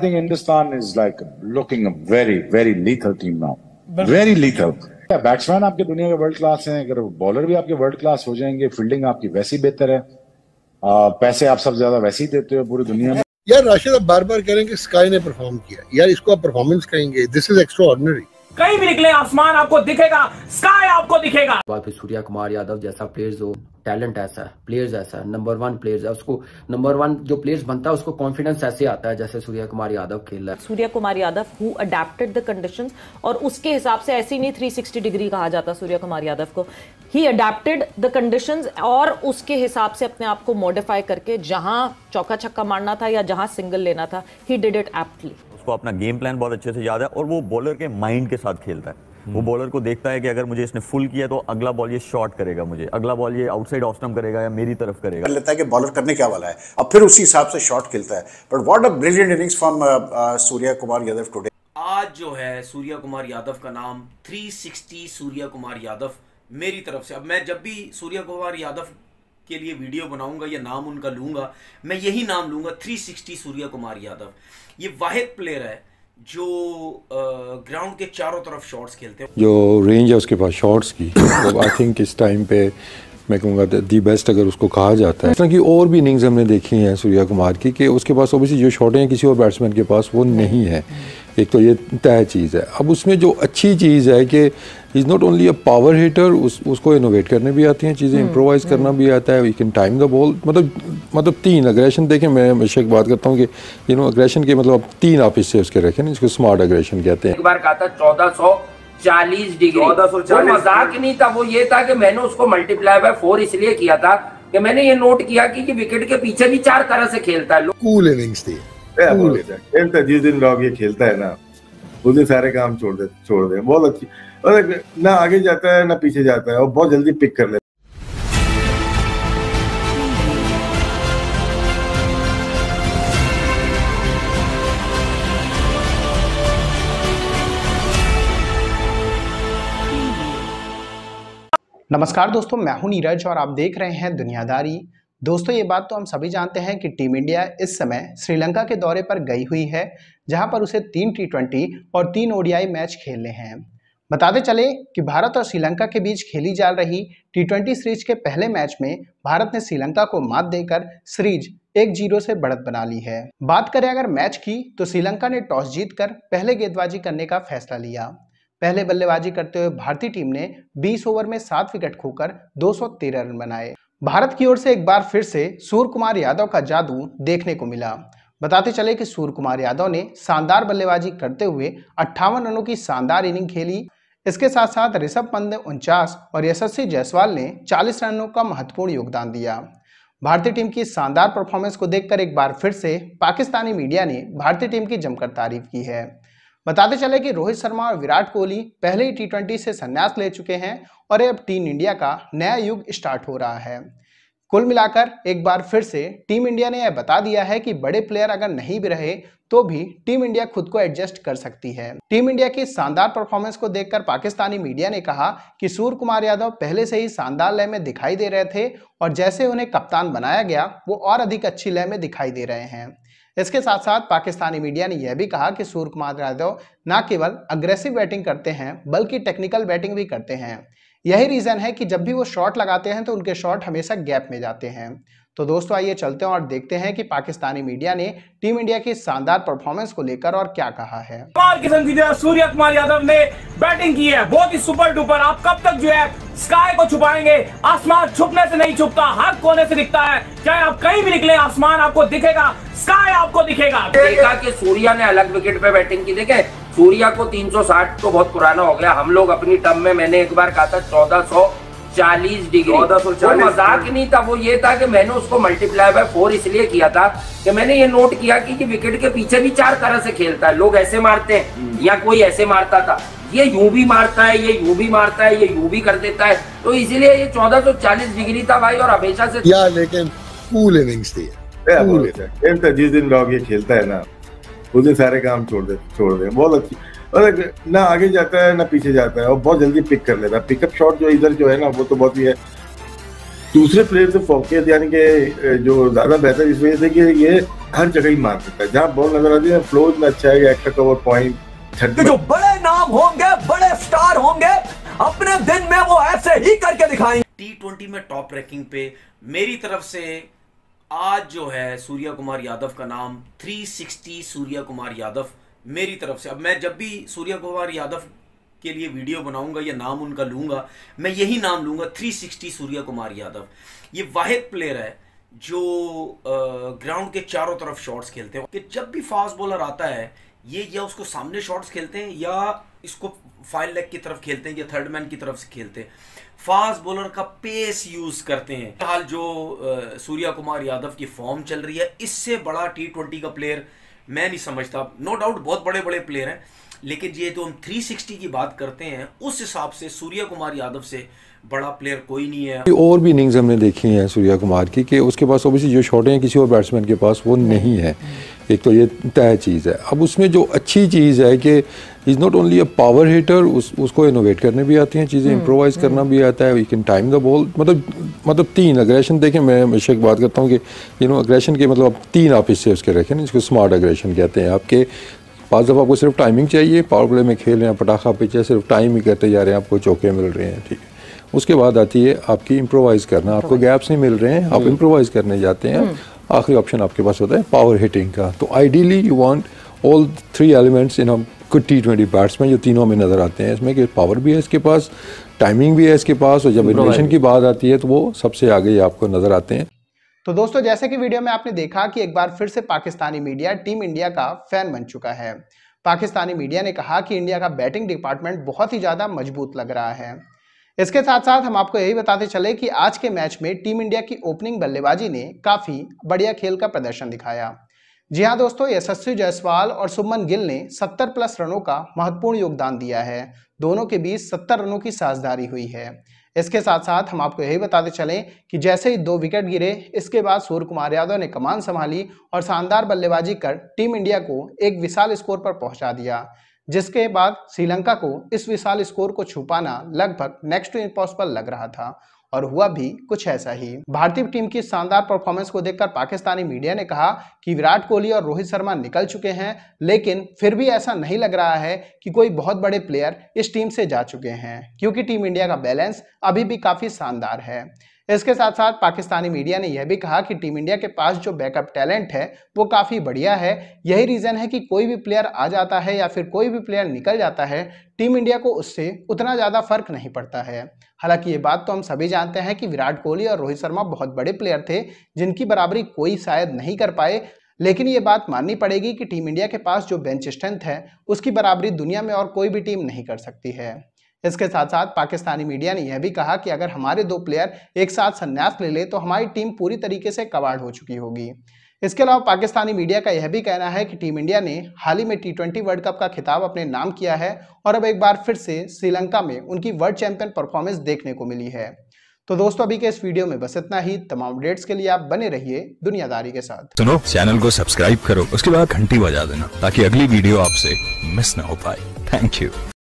I think Hindustan is like looking a very, very lethal team now. Very lethal. Yeah, batsman आपके दुनिया के world class हैं अगर bowler भी आपके world class हो जाएंगे fielding आपकी वैसी बेहतर है आ, पैसे आप सब ज्यादा वैसे ही देते हो पूरी दुनिया में यार राशिद आप बार बार कह रहे हैं कि स्काई ने परफॉर्म किया यार इसको आप परफॉर्मेंस कहेंगे दिस इज एक्स्ट्रा कहीं भी निकले आसमान आपको दिखेगा स्काई आपको दिखेगा तो फिर सूर्य कुमार यादव जैसा प्लेयर हो टैलेंट ऐसा है प्लेयर्स ऐसा है नंबर वन प्लेयर्स है उसको नंबर वन जो प्लेयर्स बनता है उसको कॉन्फिडेंस ऐसे आता है जैसे सूर्य कुमार यादव खेल रहा है Surya Kumar Yadav who adapted the condition और उसके हिसाब से ऐसी ही नहीं 360 डिग्री कहा जाता सूर्य कुमार यादव को ही अडेप्टेड द कंडीशन और उसके हिसाब से अपने आप को मॉडिफाई करके जहां चौका छक्का मारना था या जहां सिंगल लेना था ही डिड इट एप्टली उसको अपना गेम प्लान बहुत अच्छे से याद है और वो बॉलर के माइंड के साथ खेलता है वो बॉलर हम्म। को देखता है कि अगर मुझे इसने फुल किया तो अगला बॉल ये शॉट करेगा मुझे अगला बॉल ये आउटसाइड ऑस्टम करेगा या मेरी तरफ करेगा कर लेता है कि बॉलर करने क्या वाला है अब फिर उसी हिसाब से शॉट खेलता है but what a brilliant innings from Surya Kumar Yadav today आज जो है सूर्या कुमार यादव का नाम 360 सूर्या कुमार यादव मेरी तरफ से अब मैं जब भी सूर्या कुमार यादव के लिए वीडियो बनाऊंगा या नाम उनका लूंगा मैं यही नाम लूंगा 360 सूर्य कुमार यादव ये वाहिद प्लेयर है जो ग्राउंड के चारों तरफ शॉट्स खेलते हैं जो रेंज है उसके पास शॉट्स की आई तो थिंक इस टाइम पे मैं कहूँगा दी बेस्ट अगर उसको कहा जाता है इस और भी इनिंग्स हमने देखी हैं सूर्या कुमार की कि उसके पास ओबियसली जो शॉटें हैं किसी और बैट्समैन के पास वो नहीं है एक तो ये तय चीज़ है अब उसमें जो अच्छी चीज़ है कि is not only a power hitter उस उसको इनोवेट करने भी आती हैं चीज़ें इम्प्रोवाइज़ हम्म, हम्म। करना भी आता है we can time the ball मतलब मतलब तीन अग्रेशन देखें मैं हमेशा बात करता हूँ कि यू नो अग्रेशन के मतलब तीन ऑफिस से उसके रखें इसको स्मार्ट अग्रेशन कहते हैं एक बार कहा था चौदह सौ चालीस डिग्री वो मजाक नहीं था वो ये था कि मैंने उसको मल्टीप्लाई बाय फोर इसलिए किया था कि मैंने ये नोट किया कि, कि विकेट के पीछे भी चार तरह से खेलता है कूल इनिंग्स थी हम्म। खेलता तो जिस दिन डॉग ये खेलता है ना उस दिन सारे काम छोड़ दे छोड़ दे बहुत अच्छी और ना आगे जाता है ना पीछे जाता है और बहुत जल्दी पिक कर ले नमस्कार दोस्तों मैं हूं नीरज और आप देख रहे हैं दुनियादारी दोस्तों ये बात तो हम सभी जानते हैं कि टीम इंडिया इस समय श्रीलंका के दौरे पर गई हुई है जहां पर उसे तीन टी और तीन ओडीआई मैच खेलने हैं बताते चले कि भारत और श्रीलंका के बीच खेली जा रही टी ट्वेंटी सीरीज के पहले मैच में भारत ने श्रीलंका को मात देकर सीरीज एक जीरो से बढ़त बना ली है बात करें अगर मैच की तो श्रीलंका ने टॉस जीतकर पहले गेंदबाजी करने का फैसला लिया पहले बल्लेबाजी करते हुए भारतीय टीम ने 20 ओवर में सात विकेट खोकर 213 रन बनाए भारत की ओर से एक बार फिर से सूर्य कुमार यादव का जादू देखने को मिला बताते चले कि सूर्य कुमार यादव ने शानदार बल्लेबाजी करते हुए अट्ठावन रनों की शानदार इनिंग खेली इसके साथ साथ ऋषभ पंत ने उनचास और यशस्वी जायसवाल ने 40 रनों का महत्वपूर्ण योगदान दिया भारतीय टीम की शानदार परफॉर्मेंस को देखकर एक बार फिर से पाकिस्तानी मीडिया ने भारतीय टीम की जमकर तारीफ की है बताते चले कि रोहित शर्मा और विराट कोहली पहले ही टी से संन्यास ले चुके हैं और अब टीम इंडिया का नया युग स्टार्ट हो रहा है कुल मिलाकर एक बार फिर से टीम इंडिया ने यह बता दिया है कि बड़े प्लेयर अगर नहीं भी रहे तो भी टीम इंडिया खुद को एडजस्ट कर सकती है टीम इंडिया की शानदार परफॉर्मेंस को देखकर पाकिस्तानी मीडिया ने कहा कि सूर्य कुमार यादव पहले से ही शानदार लय में दिखाई दे रहे थे और जैसे उन्हें कप्तान बनाया गया वो और अधिक अच्छी लय में दिखाई दे रहे हैं इसके साथ साथ पाकिस्तानी मीडिया ने यह भी कहा कि सूर्य कुमार यादव न केवल अग्रेसिव बैटिंग करते हैं बल्कि टेक्निकल बैटिंग भी करते हैं यही रीज़न है कि जब भी वो शॉट लगाते हैं तो उनके शॉट हमेशा गैप में जाते हैं तो दोस्तों आइए चलते हैं और देखते हैं कि पाकिस्तानी मीडिया ने टीम इंडिया की शानदार परफॉर्मेंस को लेकर और क्या कहा है सूर्य कुमार यादव ने बैटिंग की है बहुत ही सुपर डुपर आप कब तक जो है स्काई को छुपाएंगे आसमान छुपने से नहीं छुपता हर कोने से दिखता है चाहे आप कहीं भी निकले आसमान आपको दिखेगा स्काई आपको दिखेगा देखा कि सूर्या ने अलग विकेट पे बैटिंग की देखे सूर्या को 360 तो बहुत पुराना हो गया हम लोग अपनी टर्म में मैंने एक बार कहा था 1400 चालीस डिग्री वो मजाक नहीं था वो ये था कि मैंने उसको मल्टीप्लाई बाय फोर इसलिए किया था कि मैंने ये नोट किया कि, कि विकेट के पीछे भी चार तरह से खेलता है लोग ऐसे मारते हैं हम्म। या कोई ऐसे मारता था ये यू भी मारता है ये यू भी मारता है ये यू भी कर देता है तो इसीलिए ये चौदह सौ चालीस डिग्री था भाई और हमेशा से यार लेकिन कूल इनिंग्स थी कूल जिस दिन लोग ये खेलता है ना उस दिन सारे काम छोड़ दे छोड़ दे बहुत अच्छी और ना आगे जाता है ना पीछे जाता है और बहुत जल्दी पिक कर लेता है पिकअप शॉट जो इधर जो है ना वो तो बहुत ही है दूसरे प्लेयर से फोकियत यानी कि जो ज़्यादा बेहतर इस वजह से कि ये हर जगह ही मार सकता है जहाँ बॉल नजर आती है फ्लो इतना अच्छा है एक्स्ट्रा कवर पॉइंट जो बड़े नाम होंगे बड़े स्टार होंगे अपने दिन में वो ऐसे ही करके दिखाएंगे टी ट्वेंटी में टॉप रैंकिंग पे मेरी तरफ से आज जो है सूर्या कुमार यादव का नाम 360 सूर्या कुमार यादव मेरी तरफ से अब मैं जब भी सूर्य कुमार यादव के लिए वीडियो बनाऊंगा या नाम उनका लूंगा मैं यही नाम लूंगा 360 सूर्य कुमार यादव ये वाहिद प्लेयर है जो ग्राउंड के चारों तरफ शॉट्स खेलते हैं कि जब भी फास्ट बॉलर आता है ये या उसको सामने शॉट्स खेलते हैं या इसको फाइल लेग की तरफ खेलते हैं या थर्ड मैन की तरफ से खेलते हैं फास्ट बॉलर का पेस यूज करते हैं फिलहाल जो सूर्या कुमार यादव की फॉर्म चल रही है इससे बड़ा टी ट्वेंटी का प्लेयर मैं नहीं समझता नो डाउट बहुत बड़े बड़े प्लेयर हैं लेकिन ये जो तो हम 360 की बात करते हैं उस हिसाब से सूर्य कुमार यादव से बड़ा प्लेयर कोई नहीं है और भी इनिंग्स हमने देखी हैं सूर्या कुमार की कि उसके पास ओबियसली जो शॉटें हैं किसी और बैट्समैन के पास वो नहीं है एक तो ये तय चीज़ है अब उसमें जो अच्छी चीज़ है कि is not only a power hitter उस उसको इनोवेट करने भी आती हैं चीज़ें इम्प्रोवाइज़ हम्म, हम्म। करना भी आता है we can time the ball मतलब मतलब तीन अग्रेशन देखें मैं हमेशा एक बात करता हूँ कि यू नो अग्रेशन के मतलब आप तीन आप हिस्से उसके रखें ना जिसको स्मार्ट अग्रेशन कहते हैं आपके पाँच दफ़ा आपको सिर्फ टाइमिंग चाहिए पावर प्ले में खेल रहे हैं पटाखा पीछे है सिर्फ टाइम ही करते जा रहे हैं आपको चौके मिल रहे हैं ठीक है उसके बाद आती है आपकी इम्प्रोवाइज़ करना आपको गैप्स नहीं मिल रहे हैं आप इम्प्रोवाइज़ हम्म। करने जाते हैं हम्म। आखिरी ऑप्शन आपके पास होता है पावर हिटिंग का तो ideally you want all three elements in good T twenty batsman जो तीनों में नज़र आते हैं इसमें कि पावर भी है इसके पास टाइमिंग भी है इसके पास और जब इनोवेशन की बात आती है तो वो सबसे आगे आपको नज़र आते हैं तो दोस्तों जैसे कि वीडियो में आपने देखा कि एक बार फिर से पाकिस्तानी मीडिया टीम इंडिया का फैन बन चुका है पाकिस्तानी मीडिया ने कहा कि इंडिया का बैटिंग डिपार्टमेंट बहुत ही ज़्यादा मजबूत लग रहा है इसके साथ साथ हम आपको यही बताते चले कि आज के मैच में टीम इंडिया की ओपनिंग बल्लेबाजी ने काफ़ी बढ़िया खेल का प्रदर्शन दिखाया जी हाँ दोस्तों यशस्वी जायसवाल और सुमन गिल ने 70 प्लस रनों का महत्वपूर्ण योगदान दिया है दोनों के बीच 70 रनों की साझदारी हुई है इसके साथ साथ हम आपको यही बताते चलें कि जैसे ही दो विकेट गिरे इसके बाद सूर्य कुमार यादव ने कमान संभाली और शानदार बल्लेबाजी कर टीम इंडिया को एक विशाल स्कोर पर पहुंचा दिया जिसके बाद श्रीलंका को इस विशाल स्कोर को छुपाना लगभग नेक्स्ट टू इम्पॉसिबल लग रहा था और हुआ भी कुछ ऐसा ही भारतीय टीम की शानदार परफॉर्मेंस को देखकर पाकिस्तानी मीडिया ने कहा कि विराट कोहली और रोहित शर्मा निकल चुके हैं लेकिन फिर भी ऐसा नहीं लग रहा है कि कोई बहुत बड़े प्लेयर इस टीम से जा चुके हैं क्योंकि टीम इंडिया का बैलेंस अभी भी काफ़ी शानदार है इसके साथ साथ पाकिस्तानी मीडिया ने यह भी कहा कि टीम इंडिया के पास जो बैकअप टैलेंट है वो काफ़ी बढ़िया है यही रीज़न है कि कोई भी प्लेयर आ जाता है या फिर कोई भी प्लेयर निकल जाता है टीम इंडिया को उससे उतना ज़्यादा फर्क नहीं पड़ता है हालांकि ये बात तो हम सभी जानते हैं कि विराट कोहली और रोहित शर्मा बहुत बड़े प्लेयर थे जिनकी बराबरी कोई शायद नहीं कर पाए लेकिन ये बात माननी पड़ेगी कि टीम इंडिया के पास जो बेंच स्ट्रेंथ है उसकी बराबरी दुनिया में और कोई भी टीम नहीं कर सकती है इसके साथ साथ पाकिस्तानी मीडिया ने यह भी कहा कि अगर हमारे दो प्लेयर एक साथ संन्यास ले ले तो हमारी टीम पूरी तरीके से कबाड़ हो चुकी होगी इसके अलावा पाकिस्तानी मीडिया का यह भी कहना है कि टीम इंडिया ने हाल ही में टी ट्वेंटी वर्ल्ड कप का खिताब अपने नाम किया है और अब एक बार फिर से श्रीलंका में उनकी वर्ल्ड चैंपियन परफॉर्मेंस देखने को मिली है तो दोस्तों अभी के इस वीडियो में बस इतना ही तमाम अपडेट्स के लिए आप बने रहिए दुनियादारी के साथ सुनो चैनल को सब्सक्राइब करो उसके बाद घंटी बजा देना ताकि अगली वीडियो आपसे मिस ना हो पाए थैंक यू